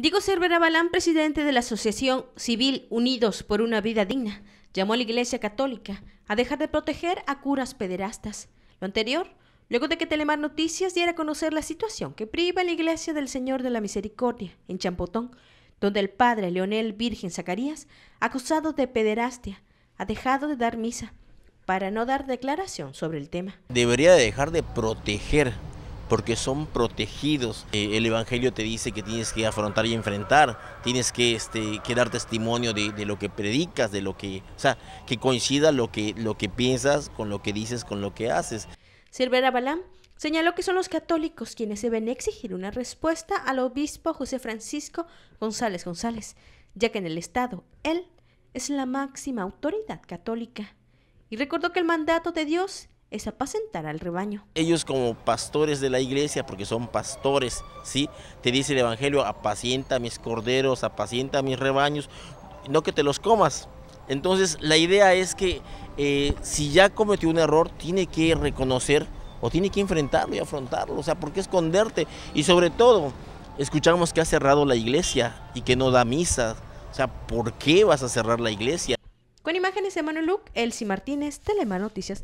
Diego Cervera Balán, presidente de la Asociación Civil Unidos por una Vida Digna, llamó a la Iglesia Católica a dejar de proteger a curas pederastas. Lo anterior, luego de que Telemar Noticias diera a conocer la situación que priva a la Iglesia del Señor de la Misericordia en Champotón, donde el padre Leonel Virgen Zacarías, acusado de pederastia, ha dejado de dar misa para no dar declaración sobre el tema. Debería dejar de proteger porque son protegidos. Eh, el Evangelio te dice que tienes que afrontar y enfrentar, tienes que, este, dar testimonio de, lo que predicas, de lo que, o sea, que coincida lo que, lo que piensas con lo que dices, con lo que haces. Silvera Balam señaló que son los católicos quienes deben exigir una respuesta al obispo José Francisco González González, ya que en el Estado él es la máxima autoridad católica. Y recordó que el mandato de Dios es apacentar al rebaño. Ellos como pastores de la iglesia, porque son pastores, ¿sí? Te dice el Evangelio, apacienta mis corderos, apacienta mis rebaños, no que te los comas. Entonces la idea es que eh, si ya cometió un error, tiene que reconocer o tiene que enfrentarlo y afrontarlo. O sea, ¿por qué esconderte? Y sobre todo, escuchamos que ha cerrado la iglesia y que no da misa. O sea, ¿por qué vas a cerrar la iglesia? Con imágenes de Manuel Luc, Elsie Martínez, Telema Noticias.